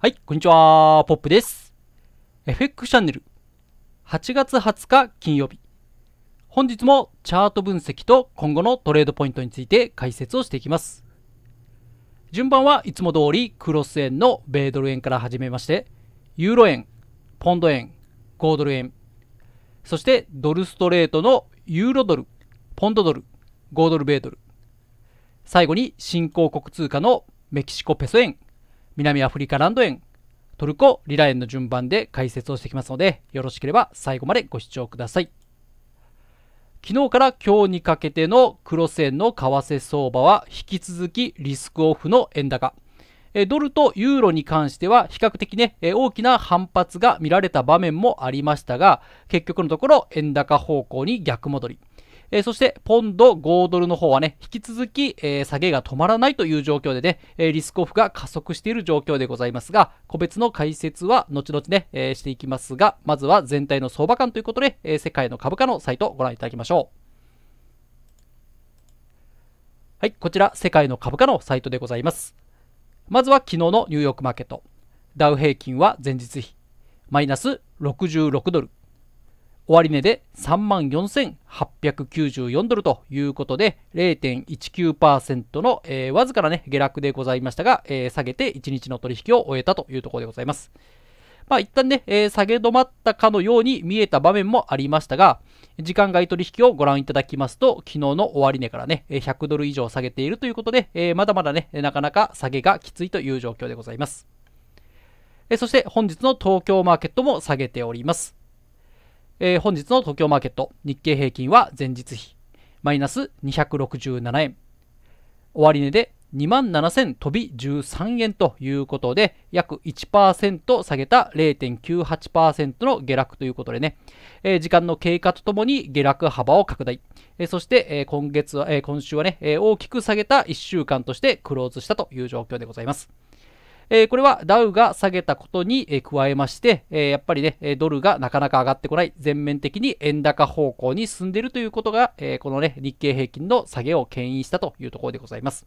はい、こんにちは、ポップです。FX チャンネル、8月20日金曜日。本日もチャート分析と今後のトレードポイントについて解説をしていきます。順番はいつも通りクロス円の米ドル円から始めまして、ユーロ円、ポンド円、ードル円、そしてドルストレートのユーロドル、ポンドドル、ードル米ドル、最後に新興国通貨のメキシコペソ円、南アフリカランド円、トルコリラ円の順番で解説をしてきますので、よろしければ最後までご視聴ください。昨日から今日にかけてのクロス円の為替相場は引き続きリスクオフの円高。ドルとユーロに関しては比較的ね、大きな反発が見られた場面もありましたが、結局のところ円高方向に逆戻り。えー、そして、ポンド、5ドルの方はね、引き続き、えー、下げが止まらないという状況でね、えー、リスクオフが加速している状況でございますが、個別の解説は後々ね、えしていきますが、まずは全体の相場感ということで、え世界の株価のサイトをご覧いただきましょう。はい、こちら、世界の株価のサイトでございます。まずは昨日のニューヨークマーケット。ダウ平均は前日比、マイナス66ドル。終値で34,894万ドルということで、0.19%の、えー、わずかな、ね、下落でございましたが、えー、下げて1日の取引を終えたというところでございます。まあ一旦ね、えー、下げ止まったかのように見えた場面もありましたが、時間外取引をご覧いただきますと、昨日の終値からね、100ドル以上下げているということで、えー、まだまだね、なかなか下げがきついという状況でございます。えー、そして本日の東京マーケットも下げております。えー、本日の東京マーケット、日経平均は前日比、マイナス267円。終値で2万7000飛び13円ということで、約1%下げた0.98%の下落ということでね、えー、時間の経過とともに下落幅を拡大。えー、そして、えー、今月は、え今週はね、え大きく下げた1週間としてクローズしたという状況でございます。えー、これはダウが下げたことに、え加えまして、えー、やっぱりね、ドルがなかなか上がってこない、全面的に円高方向に進んでいるということが、えー、このね、日経平均の下げを牽引したというところでございます。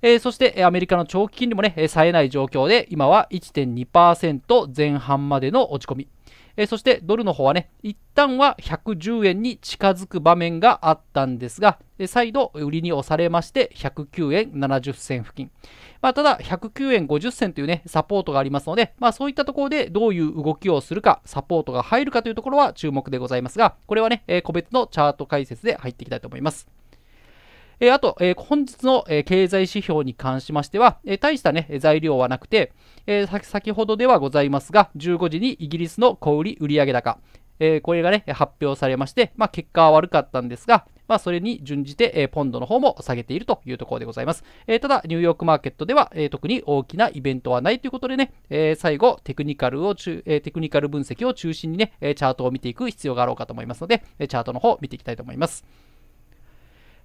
えー、そして、アメリカの長期金利もね、冴えない状況で、今は1.2%前半までの落ち込み。えー、そしてドルの方はね、一旦は110円に近づく場面があったんですが、えー、再度売りに押されまして109円70銭付近。まあ、ただ、109円50銭というね、サポートがありますので、まあ、そういったところでどういう動きをするか、サポートが入るかというところは注目でございますが、これはね、えー、個別のチャート解説で入っていきたいと思います。えー、あと、えー、本日の、えー、経済指標に関しましては、えー、大したね、材料はなくて、えー、先ほどではございますが、15時にイギリスの小売売上高、えー、これがね、発表されまして、まあ、結果は悪かったんですが、まあ、それに準じて、えー、ポンドの方も下げているというところでございます。えー、ただ、ニューヨークマーケットでは、えー、特に大きなイベントはないということでね、え最後、テクニカルを中、えテクニカル分析を中心にね、チャートを見ていく必要があろうかと思いますので、チャートの方を見ていきたいと思います。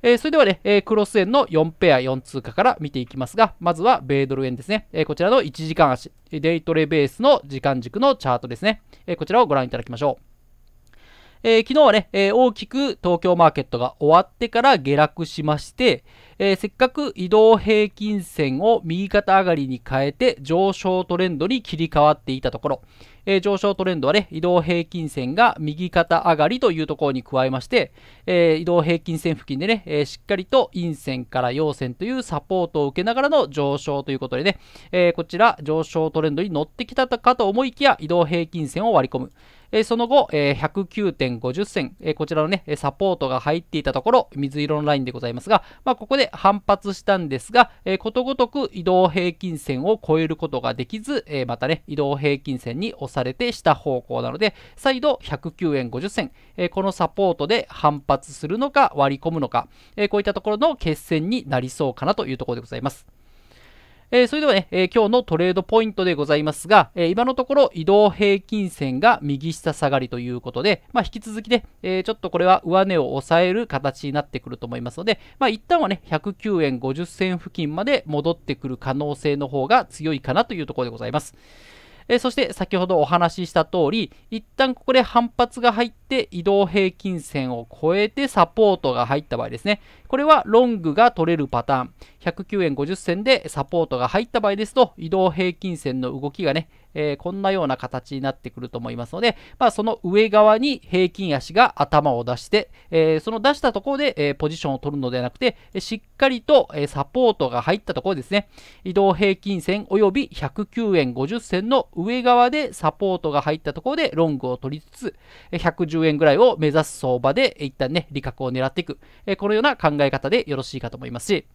えー、それではね、えー、クロス円の4ペア4通貨から見ていきますが、まずは米ドル円ですね。えー、こちらの1時間足、デイトレベースの時間軸のチャートですね。えこちらをご覧いただきましょう。えー、昨日はね、えー、大きく東京マーケットが終わってから下落しまして、えー、せっかく移動平均線を右肩上がりに変えて上昇トレンドに切り替わっていたところ、えー、上昇トレンドはね、移動平均線が右肩上がりというところに加えまして、えー、移動平均線付近でね、えー、しっかりと陰線から陽線というサポートを受けながらの上昇ということでね、えこちら上昇トレンドに乗ってきたかと思いきや移動平均線を割り込む、えー、その後、えー、109.50銭、えー、こちらのね、サポートが入っていたところ、水色のラインでございますが、まあ、ここで反発したんですが、えことごとく移動平均線を超えることができず、えまたね、移動平均線に押されてした方向なので、再度109円50銭、えこのサポートで反発するのか割り込むのか、えこういったところの決戦になりそうかなというところでございます。えー、それではね、えー、今日のトレードポイントでございますが、えー、今のところ移動平均線が右下下がりということで、まあ、引き続きね、えちょっとこれは上値を抑える形になってくると思いますので、まあ、一旦はね、109円50銭付近まで戻ってくる可能性の方が強いかなというところでございます。えそして先ほどお話しした通り、一旦ここで反発が入って移動平均線を超えてサポートが入った場合ですね。これはロングが取れるパターン。109円50銭でサポートが入った場合ですと、移動平均線の動きがね、えー、こんなような形になってくると思いますので、まあ、その上側に平均足が頭を出して、えー、その出したところで、えー、ポジションを取るのではなくて、しっかりと、えサポートが入ったところですね、移動平均線及び109円50銭の上側でサポートが入ったところでロングを取りつつ、110円ぐらいを目指す相場で一旦ね、利確を狙っていく、えこのような考え方でよろしいかと思いますし、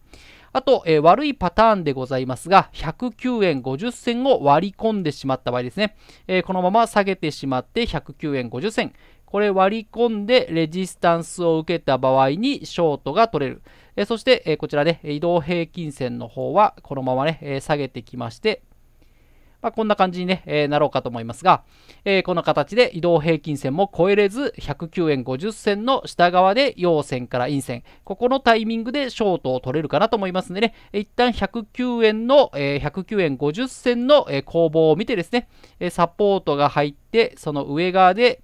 あと、えー、悪いパターンでございますが、109円50銭を割り込んでしまった場合ですね、えー、このまま下げてしまって109円50銭、これ割り込んでレジスタンスを受けた場合にショートが取れる。えそして、えこちらで、ね、移動平均線の方はこのままね、え下げてきまして、まあ、こんな感じにね、えー、なろうかと思いますが、えー、この形で移動平均線も超えれず、109円50銭の下側で陽線から陰線、ここのタイミングでショートを取れるかなと思いますんでね、一旦109円の、えー、109円50銭の、え攻防を見てですね、えサポートが入って、その上側で、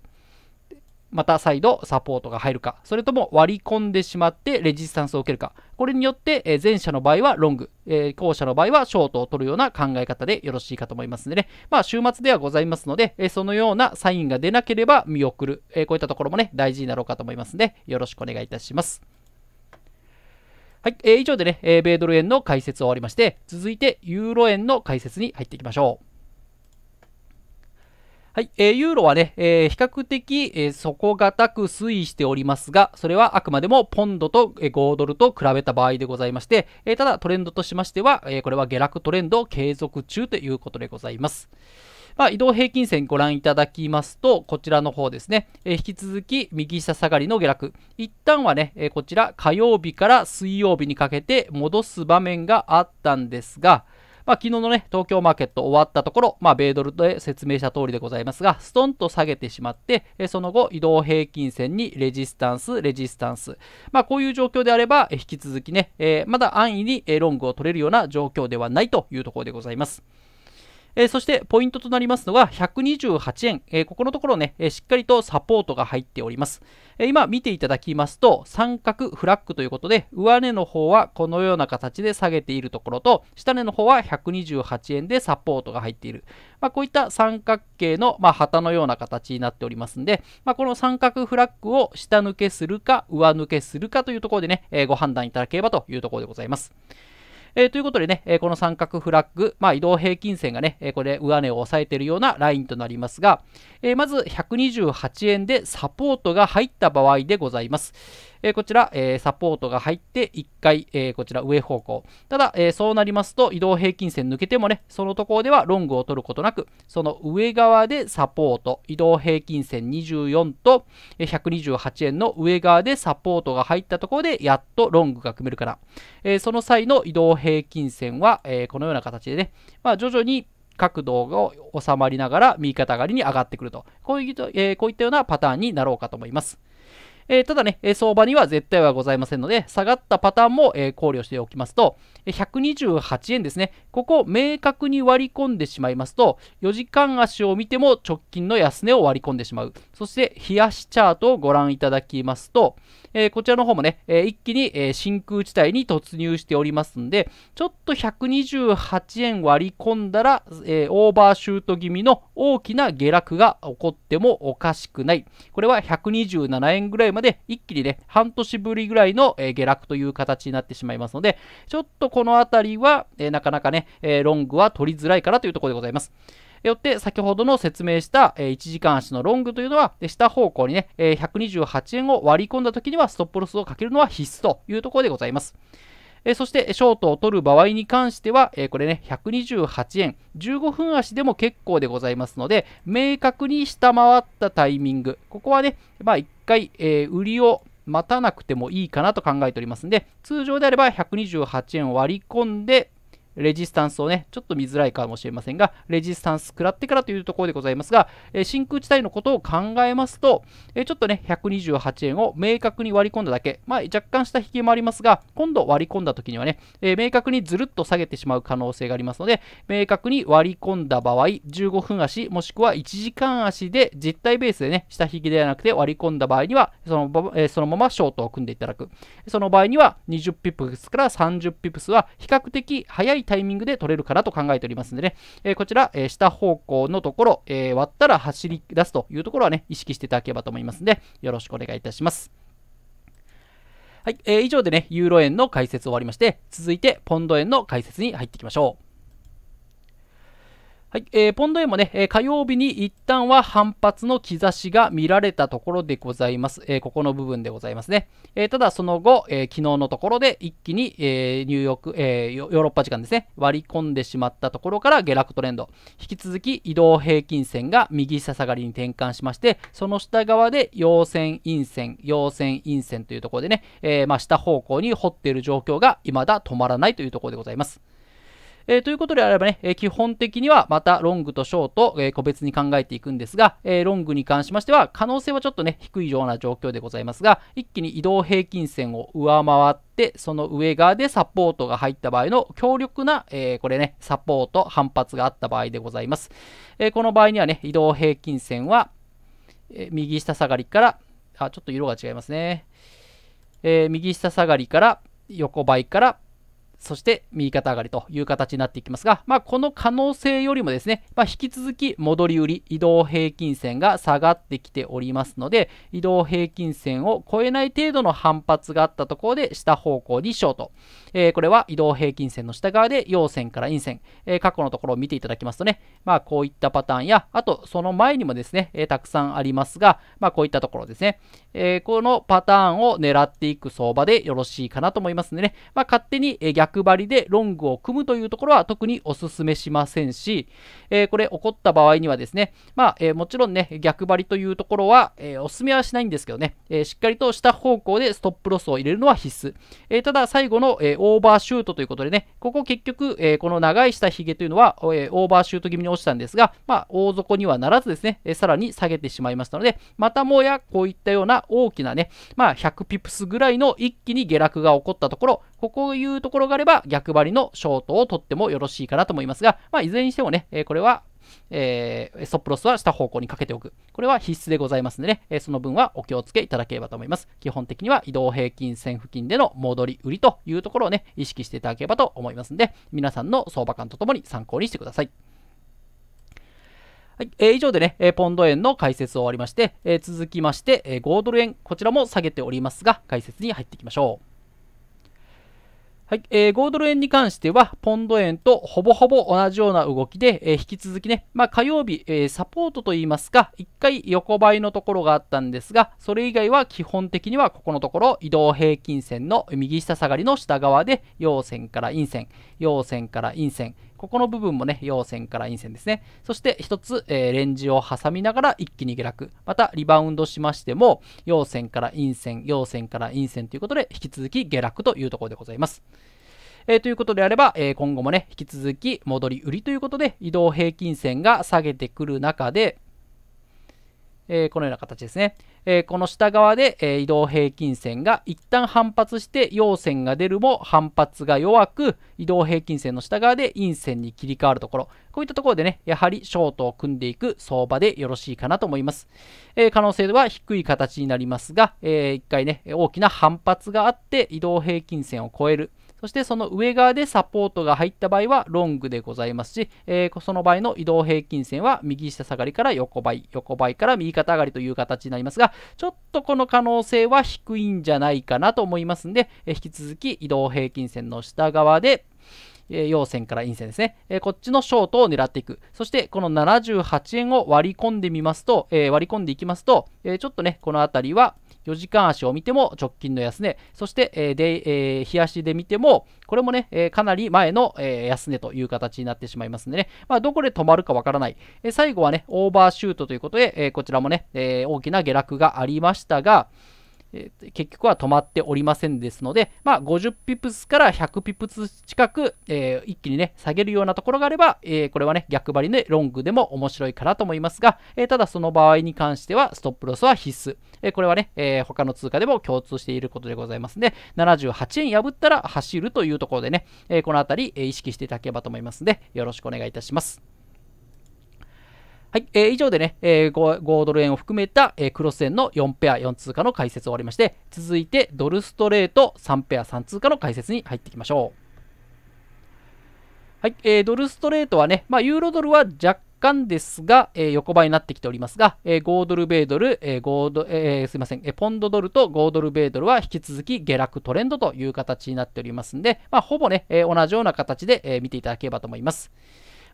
また再度サポートが入るか、それとも割り込んでしまってレジスタンスを受けるか、これによって前者の場合はロング、後者の場合はショートを取るような考え方でよろしいかと思いますのでね、まあ週末ではございますので、そのようなサインが出なければ見送る、こういったところもね、大事になろうかと思いますので、よろしくお願いいたします。はい、えー、以上でね、えー、米ドル円の解説を終わりまして、続いてユーロ円の解説に入っていきましょう。はい、えー、ユーロはね、えー、比較的、えー、底堅く推移しておりますが、それはあくまでもポンドと、えー、5ドルと比べた場合でございまして、えー、ただトレンドとしましては、えー、これは下落トレンド継続中ということでございます。まあ、移動平均線ご覧いただきますと、こちらの方ですね、えー、引き続き右下下がりの下落。一旦はね、えー、こちら火曜日から水曜日にかけて戻す場面があったんですが、まあ、昨日のね、東京マーケット終わったところ、まあ、米ドルで説明した通りでございますが、ストンと下げてしまって、えその後、移動平均線にレジスタンス、レジスタンス。まあ、こういう状況であれば、引き続きね、えまだ安易にロングを取れるような状況ではないというところでございます。えー、そしてポイントとなりますのが128円、えー、ここのところね、えしっかりとサポートが入っております、え今見ていただきますと三角フラッグということで上値の方はこのような形で下げているところと下値の方は128円でサポートが入っている、まあ、こういった三角形の、まあ、旗のような形になっておりますんで、まあ、この三角フラッグを下抜けするか上抜けするかというところでね、えご判断いただければというところでございます。えー、ということでね、えこの三角フラッグ、まあ、移動平均線がね、えこれ上値を抑えているようなラインとなりますが、えまず128円でサポートが入った場合でございます。えー、こちら、えー、サポートが入って1回、えー、こちら上方向。ただ、えそうなりますと移動平均線抜けてもね、そのところではロングを取ることなく、その上側でサポート、移動平均線24と128円の上側でサポートが入ったところでやっとロングが組めるから、えその際の移動平均線は、えこのような形でね、まあ、徐々に角度が収まりながら右肩上がりに上がってくるとこういう、えー、こういったようなパターンになろうかと思います。えー、ただね、相場には絶対はございませんので、下がったパターンも、え考慮しておきますと、128円ですね、ここを明確に割り込んでしまいますと、4時間足を見ても直近の安値を割り込んでしまう。そして、冷やしチャートをご覧いただきますと、えこちらの方もね、え一気に、え真空地帯に突入しておりますんで、ちょっと128円割り込んだら、えオーバーシュート気味の大きな下落が起こってもおかしくない。これは127円ぐらいまでまで一気にね、半年ぶりぐらいの、え下落という形になってしまいますので、ちょっとこのあたりは、えなかなかね、えロングは取りづらいかなというところでございます。よって先ほどの説明した1時間足のロングというのは下方向にね128円を割り込んだ時にはストップロスをかけるのは必須というところでございます。そしてショートを取る場合に関しては、これね、128円、15分足でも結構でございますので、明確に下回ったタイミング、ここはね、まあ、回、えー、売りを待たなくてもいいかなと考えておりますので、通常であれば128円を割り込んで、レジスタンスをね、ちょっと見づらいかもしれませんが、レジスタンス食らってからというところでございますが、え真空地帯のことを考えますと、えちょっとね、128円を明確に割り込んだだけ、まあ、若干した引きもありますが、今度割り込んだ時にはね、え明確にずるっと下げてしまう可能性がありますので、明確に割り込んだ場合、15分足、もしくは1時間足で実体ベースでね、下引きではなくて割り込んだ場合には、その,、えそのままショートを組んでいただく。その場合には、20ピプスから30ピプスは比較的早いタイミングで取れるかなと考えておりますのでね、えー、こちら、えー、下方向のところ、えー、割ったら走り出すというところはね、意識していただければと思いますので、よろしくお願いいたします。はい、えー、以上でね、ユーロ円の解説終わりまして、続いてポンド円の解説に入っていきましょう。はい、えー、ポンド円もね、えー、火曜日に一旦は反発の兆しが見られたところでございます。えー、ここの部分でございますね。えー、ただその後、えー、昨日のところで一気に、えー、ニューヨーク、えー、ヨーロッパ時間ですね、割り込んでしまったところから下落トレンド。引き続き移動平均線が右下下がりに転換しまして、その下側で陽線、陰線、陽線、陰線というところでね、えー、まあ下方向に掘っている状況が未だ止まらないというところでございます。えということであればね、え基本的にはまたロングとショート、え個別に考えていくんですが、えロングに関しましては可能性はちょっとね、低いような状況でございますが、一気に移動平均線を上回って、その上側でサポートが入った場合の強力な、えー、これね、サポート、反発があった場合でございます。えー、この場合にはね、移動平均線は、えー、右下下がりから、あ、ちょっと色が違いますね。え右下下がりから、横ばいから、そして右肩上がりという形になっていきますが、まあ、この可能性よりもですね、まあ、引き続き戻り売り移動平均線が下がってきておりますので移動平均線を超えない程度の反発があったところで下方向にショート、えー、これは移動平均線の下側で陽線から陰線、えー、過去のところを見ていただきますとね、まあ、こういったパターンやあとその前にもですね、えー、たくさんありますが、まあ、こういったところですね、えこのパターンを狙っていく相場でよろしいかなと思いますのでね、まあ、勝手に逆逆張りでロングを組むというところは特にお勧めしませんし、えー、これ起こった場合にはですね、まあ、えー、もちろんね、逆張りというところは、えー、お勧めはしないんですけどね、えしっかりとした方向でストップロスを入れるのは必須。えただ、最後の、えオーバーシュートということでね、ここ結局、えこの長い下ひげというのは、えオーバーシュート気味に落ちたんですが、まあ、大底にはならずですね、えさらに下げてしまいましたので、またもやこういったような大きなね、まあ、100ピプスぐらいの一気に下落が起こったところ、ここいうところがれば逆張りのショートを取ってもよろしいかなと思いますが、まあ、いずれにしてもね、えこれはえー、ストップロスは下方向にかけておく。これは必須でございますのでね、えー、その分はお気をつけいただければと思います。基本的には移動平均線付近での戻り売りというところをね、意識していただければと思いますので、皆さんの相場感とともに参考にしてください。はい、えー、以上でね、えポンド円の解説を終わりまして、え続きまして、え5ドル円、こちらも下げておりますが、解説に入っていきましょう。はい、えー、5ドル円に関しては、ポンド円とほぼほぼ同じような動きで、えー、引き続きね、まあ、火曜日、えー、サポートといいますか、1回横ばいのところがあったんですが、それ以外は基本的にはここのところ、移動平均線の右下下がりの下側で、陽線から陰線、陽線から陰線、ここの部分もね、陽線から陰線ですね。そして一つ、えー、レンジを挟みながら一気に下落。またリバウンドしましても、陽線から陰線、陽線から陰線ということで、引き続き下落というところでございます。えー、ということであれば、えー、今後もね、引き続き戻り売りということで、移動平均線が下げてくる中で、えー、このような形ですね。えー、この下側で、えー、移動平均線が一旦反発して陽線が出るも反発が弱く移動平均線の下側で陰線に切り替わるところこういったところでねやはりショートを組んでいく相場でよろしいかなと思います、え可能性は低い形になりますが、えー、1回ね大きな反発があって移動平均線を超えるそしてその上側でサポートが入った場合はロングでございますし、えー、その場合の移動平均線は右下下がりから横ばい、横ばいから右肩上がりという形になりますが、ちょっとこの可能性は低いんじゃないかなと思いますんで、えー、引き続き移動平均線の下側で、えー、陽線から陰線ですね、えー、こっちのショートを狙っていく。そして、この78円を割り込んでみますと、えー、割り込んでいきますと、えちょっとね、この辺りは、4時間足を見ても直近の安値、そして、えー、で、えー、日足で見ても、これもね、えー、かなり前の、えー、安値という形になってしまいますんでね、まあ、どこで止まるかわからない、え最後はね、オーバーシュートということで、えこちらもね、え大きな下落がありましたが、結局は止まっておりませんですので、まあ、50ピプスから100ピプス近く、えー、一気にね、下げるようなところがあれば、えー、これはね、逆張りでロングでも面白いかなと思いますが、えただその場合に関しては、ストップロスは必須。えこれはね、え他の通貨でも共通していることでございますので、78円破ったら走るというところでね、えこのあたり、え意識していただければと思いますので、よろしくお願いいたします。はい、えー、以上でね、えー5、5ドル円を含めた、えー、クロス円の4ペア4通貨の解説を終わりまして、続いてドルストレート3ペア3通貨の解説に入っていきましょう。はい、えー、ドルストレートはね、まあ、ユーロドルは若干ですが、えー、横ばいになってきておりますが、えー、5ドル米ドル、えー5ドえー、すいません、えー、ポンドドルと5ドル米ドルは引き続き下落トレンドという形になっておりますんで、まあ、ほぼね、えー、同じような形で、えー、見ていただければと思います。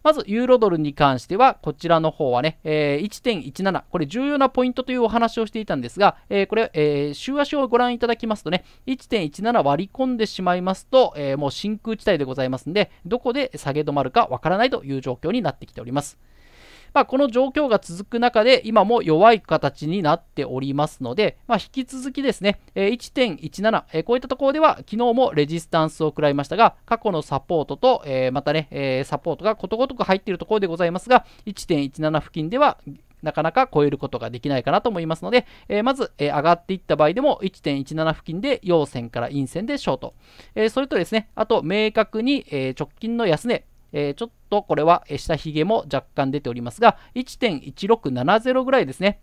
まずユーロドルに関しては、こちらの方はね、えー、1.17、これ重要なポイントというお話をしていたんですが、えー、これ、えー、週足をご覧いただきますとね、1.17割り込んでしまいますと、えー、もう真空地帯でございますんで、どこで下げ止まるかわからないという状況になってきております。まあ、この状況が続く中で、今も弱い形になっておりますので、まあ、引き続きですね、え1.17、えこういったところでは、昨日もレジスタンスを食らいましたが、過去のサポートと、えまたね、えサポートがことごとく入っているところでございますが、1.17付近では、なかなか超えることができないかなと思いますので、えー、まず、えー、上がっていった場合でも1.17付近で陽線から陰線でショート、えー、それとですねあと明確に、え直近の安値えー、ちょっとこれは下髭も若干出ておりますが、1.1670ぐらいですね。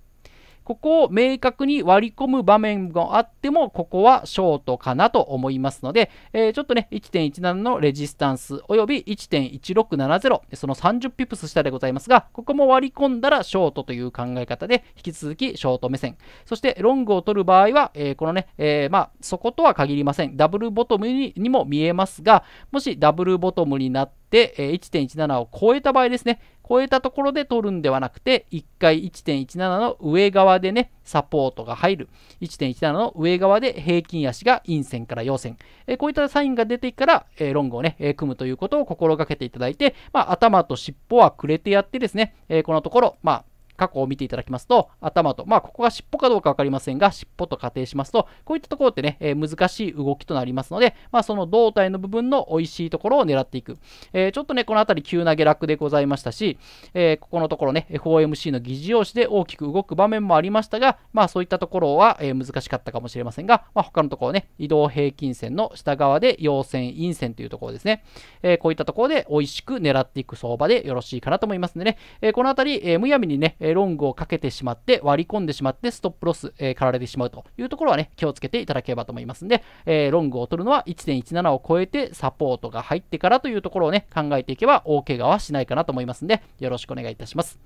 ここを明確に割り込む場面があっても、ここはショートかなと思いますので、えー、ちょっとね、1.17のレジスタンス及び1.1670、その30ピプス下でございますが、ここも割り込んだらショートという考え方で、引き続きショート目線。そしてロングを取る場合は、えー、このね、えー、まあ、そことは限りません。ダブルボトムにも見えますが、もしダブルボトムになって、1.17を超えた場合ですね、超えたところで取るんではなくて、1回1.17の上側でね、サポートが入る。1.17の上側で平均足が陰線から陽線。えこういったサインが出てから、えロングをね、え組むということを心がけていただいて、まあ、頭と尻尾はくれてやってですね、えこのところ、まあ、過去を見ていただきますと、頭と、まあ、ここが尻尾かどうか分かりませんが、尻尾と仮定しますと、こういったところってね、えー、難しい動きとなりますので、まあ、その胴体の部分の美味しいところを狙っていく。えー、ちょっとね、この辺り急な下落でございましたし、えー、ここのところね、FOMC の議事用紙で大きく動く場面もありましたが、まあ、そういったところは、え難しかったかもしれませんが、まあ、他のところね、移動平均線の下側で陽線、陰線というところですね。えこういったところで美味しく狙っていく相場でよろしいかなと思いますんでね、えこの辺り、えむやみにね、ロングをかけてしまって、割り込んでしまって、ストップロス、えー、かられてしまうというところはね、気をつけていただければと思いますんで、えー、ロングを取るのは1.17を超えてサポートが入ってからというところをね、考えていけば大怪我はしないかなと思いますんで、よろしくお願いいたします。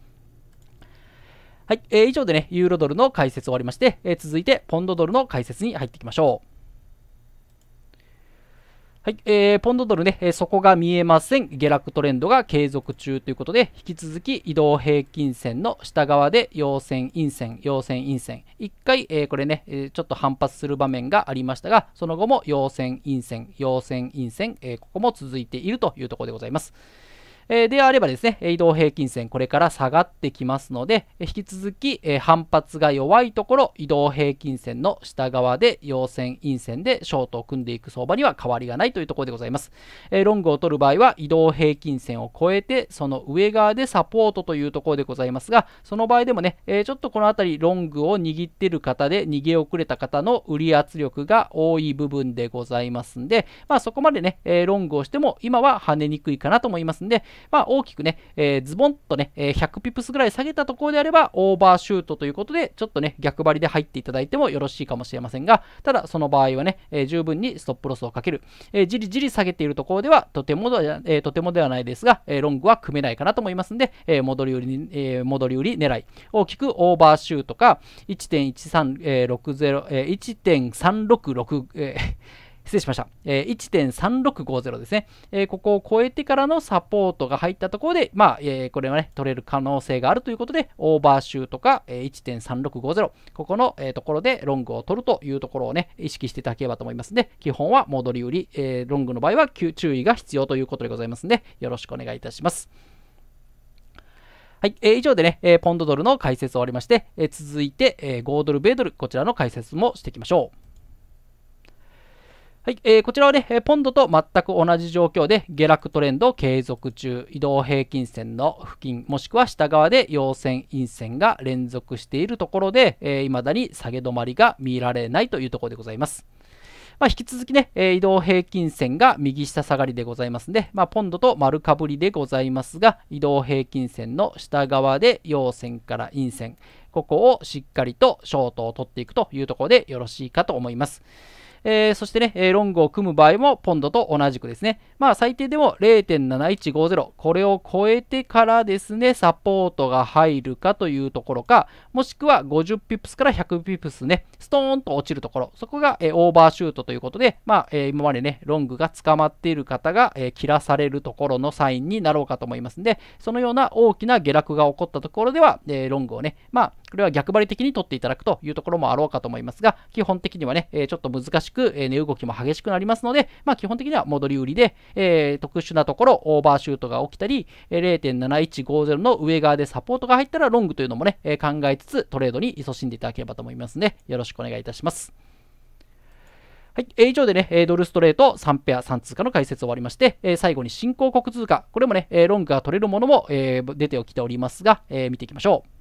はい、えー、以上でね、ユーロドルの解説終わりまして、えー、続いてポンドドルの解説に入っていきましょう。はい、えー、ポンドドルね、えー、こが見えません。下落トレンドが継続中ということで、引き続き移動平均線の下側で陽線、陰線、陽線、陰線。1回、えー、これね、えー、ちょっと反発する場面がありましたが、その後も陽線、陰線、陽線、陰線、えー、ここも続いているというところでございます。えであればですね、移動平均線これから下がってきますので、引き続き、え反発が弱いところ、移動平均線の下側で陽線、陰線でショートを組んでいく相場には変わりがないというところでございます。えロングを取る場合は移動平均線を超えて、その上側でサポートというところでございますが、その場合でもね、えちょっとこのあたりロングを握ってる方で逃げ遅れた方の売り圧力が多い部分でございますんで、まあ、そこまでね、えロングをしても今は跳ねにくいかなと思いますんで、まあ、大きくね、えー、ズボンとね、100ピプスぐらい下げたところであれば、オーバーシュートということで、ちょっとね、逆張りで入っていただいてもよろしいかもしれませんが、ただ、その場合はね、えー、十分にストップロスをかける、えー、じりじり下げているところでは、とてもえー、とてもではないですが、えー、ロングは組めないかなと思いますんで、えー、戻り売りえー、戻り売り狙い、大きくオーバーシュートか、1.1360、えー、1.366、えー失礼しました。えー、1.3650ですね、えー、ここを超えてからのサポートが入ったところで、まあ、えー、これはね、取れる可能性があるということで、オーバーシュートか、えー、1.3650、ここの、えー、ところでロングを取るというところをね、意識していただければと思いますので、基本は戻り売り、えー、ロングの場合は注意が必要ということでございますので、よろしくお願いいたします。はい、えー、以上でね、えー、ポンドドルの解説を終わりまして、えー、続いて、えー、5ドル、米ドル、こちらの解説もしていきましょう。はい、えー、こちらはね、ポンドと全く同じ状況で下落トレンド継続中、移動平均線の付近、もしくは下側で陽線、陰線が連続しているところで、えー、未だに下げ止まりが見られないというところでございます。まあ、引き続きね、えー、移動平均線が右下下がりでございますので、まあ、ポンドと丸かぶりでございますが、移動平均線の下側で陽線から陰線、ここをしっかりとショートを取っていくというところでよろしいかと思います。えー、そしてね、えロングを組む場合もポンドと同じくですね、まあ最低でも0.7150、これを超えてからですね、サポートが入るかというところか、もしくは50ピップスから100ピップスね、ストーンと落ちるところ、そこが、えオーバーシュートということで、まあ、え今までね、ロングが捕まっている方が、え切らされるところのサインになろうかと思いますんで、そのような大きな下落が起こったところでは、えロングをね、まあ、これは逆張り的に取っていただくというところもあろうかと思いますが、基本的にはね、えちょっと難しく、え値動きも激しくなりますので、まあ、基本的には戻り売りで、え特殊なところ、オーバーシュートが起きたり、0.7150の上側でサポートが入ったらロングというのもね、え考えつつトレードに勤しんでいただければと思いますね。よろしくお願いいたします。はい、え以上でね、えドルストレート3ペア3通貨の解説終わりまして、え最後に新興国通貨、これもね、えロングが取れるものも、え出てきておりますが、え見ていきましょう。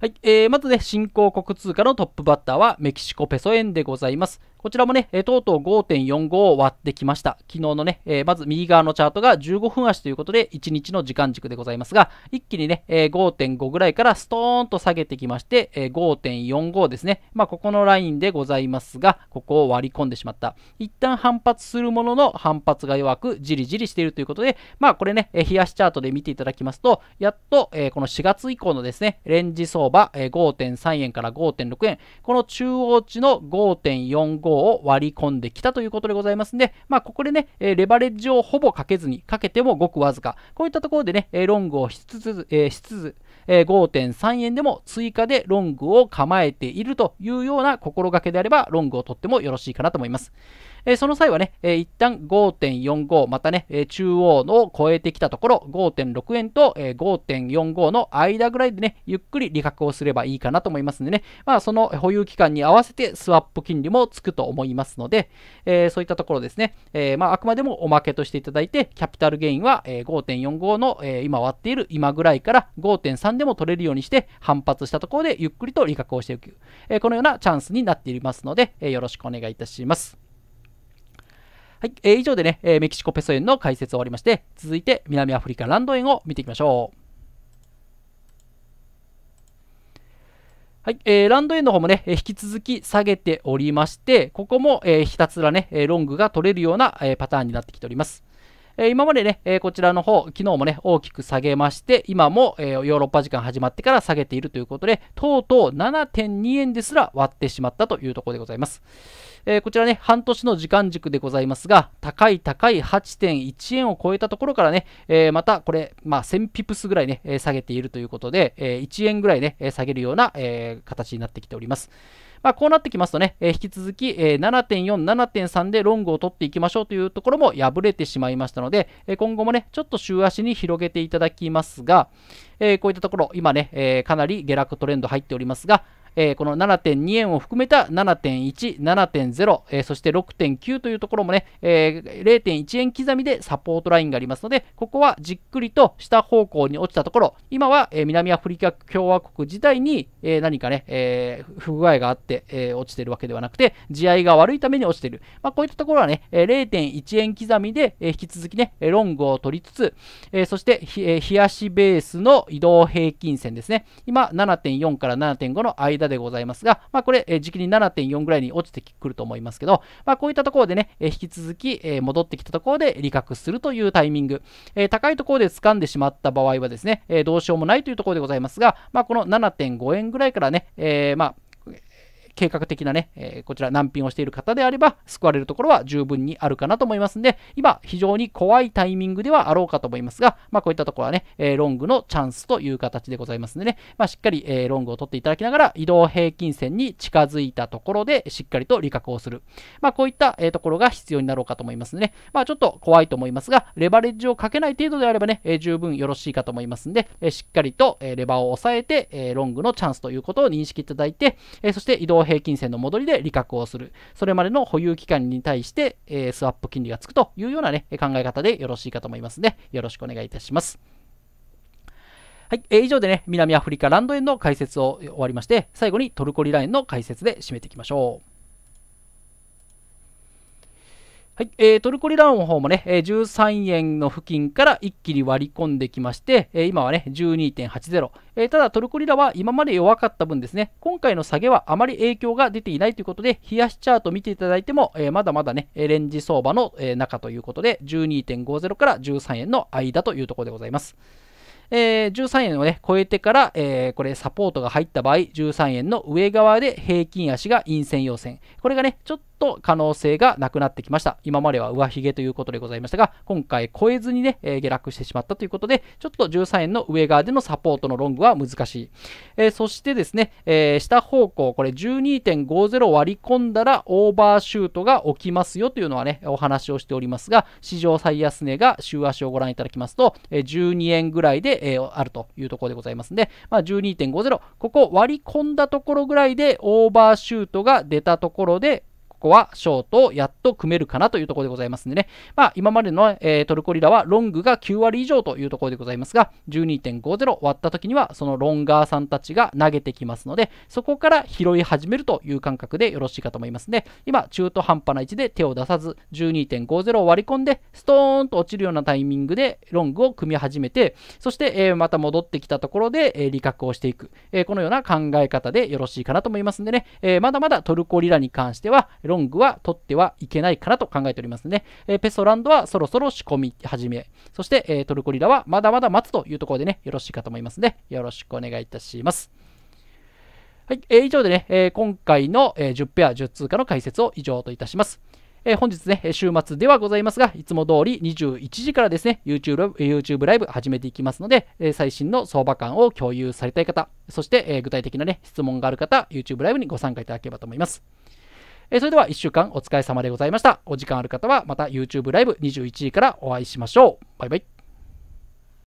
はい、えー、まずね、新興国通貨のトップバッターはメキシコペソ円でございます。こちらもね、えとうとう5.45を割ってきました。昨日のね、えー、まず右側のチャートが15分足ということで、1日の時間軸でございますが、一気にね、えー、5.5ぐらいからストーンと下げてきまして、えー、5.45ですね。まあ、ここのラインでございますが、ここを割り込んでしまった。一旦反発するものの、反発が弱く、じりじりしているということで、まあ、これね、えー、冷やしチャートで見ていただきますと、やっと、えこの4月以降のですね、レンジ相場、え5.3円から5.6円、この中央値の5.45号を割り込んできたということでございますんで、まあ、ここでね、えレバレッジをほぼかけずに、かけてもごくわずか、こういったところでね、えロングをしつつ、えしつつ、え5.3円でも追加でロングを構えているというような心がけであれば、ロングをとってもよろしいかなと思います。えその際はね、え一旦5.45、またね、え中央の超えてきたところ、5.6円と、え5.45の間ぐらいでね、ゆっくり利確をすればいいかなと思いますんでね、まあ、その保有期間に合わせてスワップ金利もつくと思いますので、えそういったところですね、えまあ、あくまでもおまけとしていただいて、キャピタルゲインは、え5.45の、え今割っている今ぐらいから5.3でも取れるようにして、反発したところでゆっくりと利確をしていく、えこのようなチャンスになっていますので、えよろしくお願いいたします。はい、えー、以上でね、えー、メキシコペソ円の解説を終わりまして、続いて南アフリカランド円を見ていきましょう。はい、えー、ランド円の方もね、えー、引き続き下げておりまして、ここも、えー、ひたすらね、えロングが取れるような、えー、パターンになってきております。えー、今までね、えー、こちらの方、昨日もね、大きく下げまして、今も、えー、ヨーロッパ時間始まってから下げているということで、とうとう7.2円ですら割ってしまったというところでございます。えー、こちらね、半年の時間軸でございますが、高い高い8.1円を超えたところからね、えー、またこれ、まあ、1000ピプスぐらいね、え下げているということで、え1円ぐらいね、下げるような、え形になってきております。まあ、こうなってきますとね、えー、引き続き、えー、7.4、7.3でロングを取っていきましょうというところも破れてしまいましたので、えー、今後もね、ちょっと週足に広げていただきますが、えこういったところ、今ね、えかなり下落トレンド入っておりますが、えー、この7.2円を含めた7.1、7.0、えー、そして6.9というところもね、えー、0.1円刻みでサポートラインがありますので、ここはじっくりと下方向に落ちたところ、今は、え南アフリカ共和国自体に、え何かね、え不具合があって、え落ちてるわけではなくて、地合いが悪いために落ちてる。まあ、こういったところはね、え0.1円刻みで、え引き続きね、ロングを取りつつ、えそして、えー、日足ベースの移動平均線ですね。今、7.4から7.5の間でございますが、まあ、これ、え時期に7.4ぐらいに落ちてくると思いますけど、まあ、こういったところでね、え引き続き、え戻ってきたところで利確するというタイミング、え高いところで掴んでしまった場合はですね、えどうしようもないというところでございますが、まあ、この7.5円ぐらいからね、えー、まあ、計画的なね、えー、こちら難品をしている方であれば、救われるところは十分にあるかなと思いますんで、今、非常に怖いタイミングではあろうかと思いますが、まあ、こういったところはね、えー、ロングのチャンスという形でございますんでね、まあ、しっかり、えー、ロングを取っていただきながら、移動平均線に近づいたところで、しっかりと利確をする。まあ、こういった、えところが必要になろうかと思いますんでね、まあ、ちょっと怖いと思いますが、レバレッジをかけない程度であればね、え十分よろしいかと思いますんで、えしっかりと、えレバーを抑えて、えロングのチャンスということを認識いただいて、えそして移動平均平均線の戻りで利確をする。それまでの保有期間に対して、えー、スワップ金利がつくというようなね、考え方でよろしいかと思いますね。よろしくお願いいたします。はい、えー、以上でね、南アフリカランド円の解説を終わりまして、最後にトルコリラ円の解説で締めていきましょう。はい、えー、トルコリラの方もね、えー、13円の付近から一気に割り込んできまして、えー、今はね、12.80、えー、ただトルコリラは今まで弱かった分ですね、今回の下げはあまり影響が出ていないということで、冷やしチャート見ていただいても、えー、まだまだね、レンジ相場の、えー、中ということで、12.50から13円の間というところでございます。えー、13円をね、超えてから、えー、これサポートが入った場合、13円の上側で平均足が陰線要線。これがね、ちょっとと可能性がなくなってきました。今までは上髭ということでございましたが、今回超えずにね、えー、下落してしまったということで、ちょっと13円の上側でのサポートのロングは難しい。えー、そしてですね、えー、下方向、これ12.50割り込んだらオーバーシュートが起きますよというのはね、お話をしておりますが、史上最安値が週足をご覧いただきますと、えー、12円ぐらいで、えー、あるというところでございますんで、まあ、12.50、ここ割り込んだところぐらいでオーバーシュートが出たところで、ここはショートをやっと組めるかなというところでございますんでね、まあ、今までの、えー、トルコリラはロングが9割以上というところでございますが、12.50割った時には、そのロンガーさんたちが投げてきますので、そこから拾い始めるという感覚でよろしいかと思いますね。今、中途半端な位置で手を出さず、12.50を割り込んで、ストーンと落ちるようなタイミングでロングを組み始めて、そして、えー、また戻ってきたところで、えー、利確をしていく、えー、このような考え方でよろしいかなと思いますんでね、えまだまだトルコリラに関しては、ロングは取ってはいけないかなと考えておりますね。えー、ペソランドはそろそろ仕込み始め、そして、えー、トルコリラはまだまだ待つというところでね、よろしいかと思いますね。よろしくお願いいたします。はい、えー、以上でね、えー、今回の、えー、10ペア10通貨の解説を以上といたします。えー、本日ね、週末ではございますが、いつも通り21時からですね、YouTube, YouTube ライブ始めていきますので、えー、最新の相場感を共有されたい方、そして、えー、具体的なね、質問がある方、YouTube ライブにご参加いただければと思います。えそれでは1週間お疲れ様でございました。お時間ある方はまた YouTube ライブ21時からお会いしましょう。バイバイ。